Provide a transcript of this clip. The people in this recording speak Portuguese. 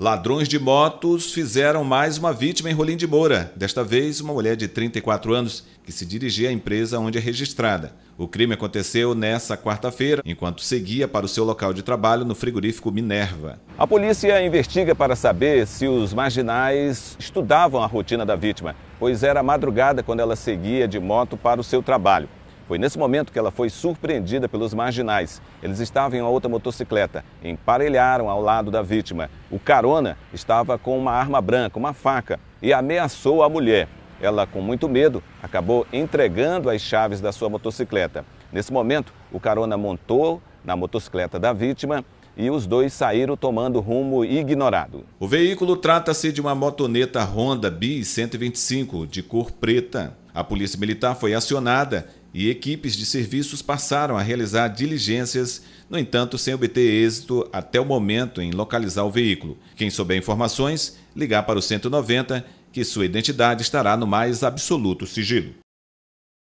Ladrões de motos fizeram mais uma vítima em Rolim de Moura, desta vez uma mulher de 34 anos que se dirigia à empresa onde é registrada. O crime aconteceu nessa quarta-feira, enquanto seguia para o seu local de trabalho no frigorífico Minerva. A polícia investiga para saber se os marginais estudavam a rotina da vítima, pois era madrugada quando ela seguia de moto para o seu trabalho. Foi nesse momento que ela foi surpreendida pelos marginais. Eles estavam em uma outra motocicleta, emparelharam ao lado da vítima. O carona estava com uma arma branca, uma faca, e ameaçou a mulher. Ela, com muito medo, acabou entregando as chaves da sua motocicleta. Nesse momento, o carona montou na motocicleta da vítima e os dois saíram tomando rumo ignorado. O veículo trata-se de uma motoneta Honda b 125 de cor preta. A polícia militar foi acionada e equipes de serviços passaram a realizar diligências, no entanto, sem obter êxito até o momento em localizar o veículo. Quem souber informações, ligar para o 190, que sua identidade estará no mais absoluto sigilo.